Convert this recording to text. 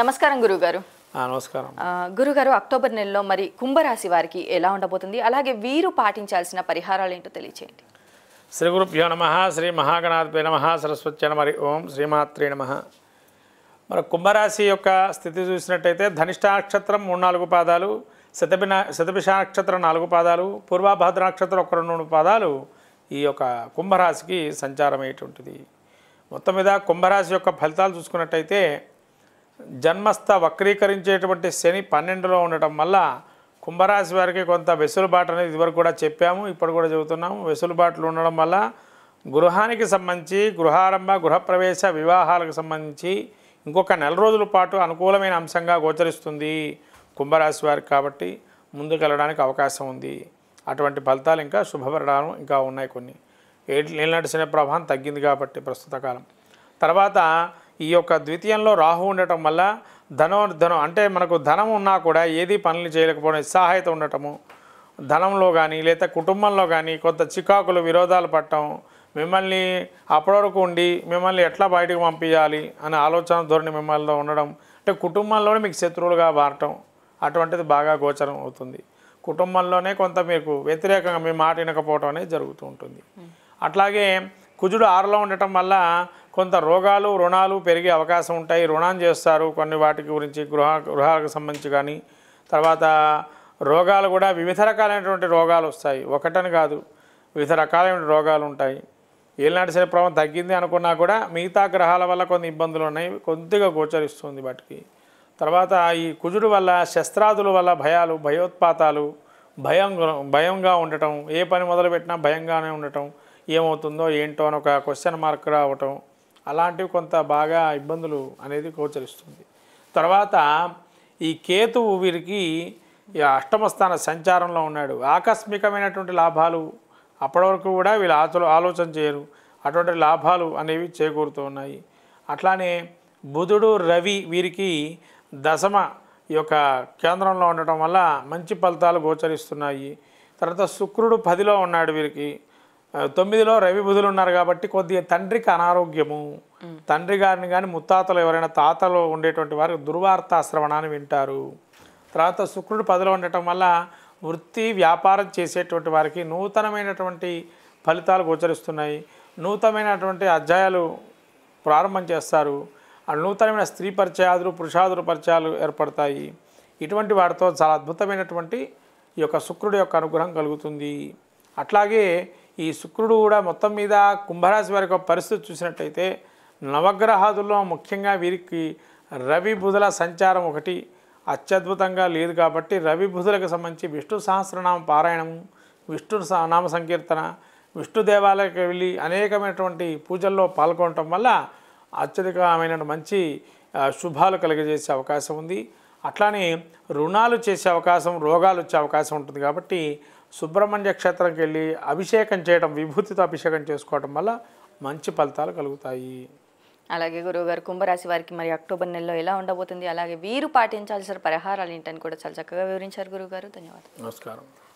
నమస్కారం గురుగారు నమస్కారం గురుగారు అక్టోబర్ నెలలో మరి కుంభరాశి వారికి ఎలా ఉండబోతుంది అలాగే వీరు పాటించాల్సిన పరిహారాలు ఏంటో తెలియచేయండి శ్రీ గురుభ్యో నమ శ్రీ మహాగణాధిపే నమ సరస్వత్య మరి ఓం శ్రీమాత్రి నమ మరి కుంభరాశి యొక్క స్థితి చూసినట్టయితే ధనిష్టాక్షత్రం మూడు నాలుగు పాదాలు శతపిన నక్షత్రం నాలుగు పాదాలు పూర్వాభద్రాక్షత్రం ఒక రెండు పాదాలు ఈ యొక్క కుంభరాశికి సంచారమైటువంటిది మొత్తం మీద కుంభరాశి యొక్క ఫలితాలు చూసుకున్నట్టయితే జన్మస్థ వక్రీకరించేటువంటి శని పన్నెండులో ఉండటం వల్ల కుంభరాశి వారికి కొంత వెసులుబాటు అనేది ఇదివరకు కూడా చెప్పాము ఇప్పుడు కూడా చెబుతున్నాము వెసులుబాట్లు ఉండడం వల్ల గృహానికి సంబంధించి గృహారంభ గృహప్రవేశ వివాహాలకు సంబంధించి ఇంకొక నెల రోజుల పాటు అనుకూలమైన అంశంగా గోచరిస్తుంది కుంభరాశి వారికి కాబట్టి ముందుకెళ్ళడానికి అవకాశం ఉంది అటువంటి ఫలితాలు ఇంకా శుభపరిణామం ఇంకా ఉన్నాయి కొన్ని ఏళ్ళు నడిచిన ప్రభావం తగ్గింది కాబట్టి ప్రస్తుత కాలం తర్వాత ఈ యొక్క ద్వితీయంలో రాహు ఉండటం వల్ల ధనం ధనం అంటే మనకు ధనం ఉన్నా కూడా ఏది పనులు చేయలేకపోవడం నిస్సహాయత ఉండటము ధనంలో కానీ లేదా కుటుంబంలో కానీ కొంత చికాకులు విరోధాలు పట్టడం మిమ్మల్ని అప్పటివరకు ఉండి మిమ్మల్ని ఎట్లా బయటకు పంపించాలి అనే ఆలోచన ధోరణి మిమ్మల్ని ఉండడం అంటే కుటుంబంలోనే మీకు శత్రువులుగా మారటం అటువంటిది బాగా గోచరం అవుతుంది కుటుంబంలోనే కొంత మీకు వ్యతిరేకంగా మీ మాట వినకపోవటం అనేది జరుగుతూ ఉంటుంది అట్లాగే కుజుడు ఆరులో ఉండటం వల్ల కొంత రోగాలు రుణాలు పెరిగే అవకాశం ఉంటాయి రుణాలు చేస్తారు కొన్ని వాటికి గురించి గృహ గృహాలకు సంబంధించి కానీ తర్వాత రోగాలు కూడా వివిధ రకాలైనటువంటి రోగాలు వస్తాయి ఒకటని కాదు వివిధ రకాలైన రోగాలు ఉంటాయి ఏలినాటి శని ప్రభావం తగ్గింది అనుకున్నా కూడా మిగతా గ్రహాల వల్ల కొన్ని ఇబ్బందులు ఉన్నాయి కొద్దిగా గోచరిస్తుంది వాటికి తర్వాత ఈ కుజుడు వల్ల శస్త్రాదుల వల్ల భయాలు భయోత్పాతాలు భయం భయంగా ఉండటం ఏ పని మొదలుపెట్టినా భయంగానే ఉండటం ఏమవుతుందో ఏంటో అని ఒక క్వశ్చన్ మార్క్ రావటం అలాంటివి కొంత బాగా ఇబ్బందులు అనేది గోచరిస్తుంది తర్వాత ఈ కేతువు వీరికి అష్టమ స్థాన సంచారంలో ఉన్నాడు ఆకస్మికమైనటువంటి లాభాలు అప్పటివరకు కూడా వీళ్ళు ఆచలు ఆలోచన చేయరు అటువంటి లాభాలు అనేవి చేకూరుతూ ఉన్నాయి అట్లానే బుధుడు రవి వీరికి దశమ యొక్క కేంద్రంలో ఉండటం వల్ల మంచి ఫలితాలు గోచరిస్తున్నాయి తర్వాత శుక్రుడు పదిలో ఉన్నాడు వీరికి తొమ్మిదిలో రవి బుధులు ఉన్నారు కాబట్టి కొద్దిగా తండ్రికి అనారోగ్యము తండ్రి గారిని కానీ ముత్తాతలు ఎవరైనా తాతలు ఉండేటువంటి వారికి దుర్వార్త శ్రవణాన్ని వింటారు తర్వాత శుక్రుడు పదిలో ఉండటం వల్ల వృత్తి వ్యాపారం చేసేటువంటి వారికి నూతనమైనటువంటి ఫలితాలు గోచరిస్తున్నాయి నూతనమైనటువంటి అధ్యాయాలు ప్రారంభం చేస్తారు నూతనమైన స్త్రీ పరిచయాదులు పురుషాదుల పరిచయాలు ఏర్పడతాయి ఇటువంటి వాటితో చాలా అద్భుతమైనటువంటి ఈ యొక్క శుక్రుడి యొక్క అనుగ్రహం కలుగుతుంది అట్లాగే ఈ శుక్రుడు కూడా మొత్తం మీద కుంభరాశి వారి యొక్క పరిస్థితి చూసినట్టయితే నవగ్రహాదుల్లో ముఖ్యంగా వీరికి రవి బుధుల సంచారం ఒకటి అత్యద్భుతంగా లేదు కాబట్టి రవి బుధులకు సంబంధించి విష్ణు సహస్రనామ పారాయణము విష్ణు నామ సంకీర్తన విష్ణు దేవాలయకు వెళ్ళి అనేకమైనటువంటి పూజల్లో పాల్గొనటం వల్ల అత్యధికమైన మంచి శుభాలు కలిగజేసే అవకాశం ఉంది అట్లానే రుణాలు చేసే అవకాశం రోగాలు వచ్చే అవకాశం ఉంటుంది కాబట్టి సుబ్రహ్మణ్య క్షేత్రంకి వెళ్ళి అభిషేకం చేయడం విభూతితో అభిషేకం చేసుకోవడం వల్ల మంచి ఫలితాలు కలుగుతాయి అలాగే గురువుగారు కుంభరాశి వారికి మరి అక్టోబర్ నెలలో ఎలా ఉండబోతుంది అలాగే వీరు పాటించాల్సిన పరిహారాలు ఏంటని కూడా చాలా చక్కగా వివరించారు గురువుగారు ధన్యవాదాలు నమస్కారం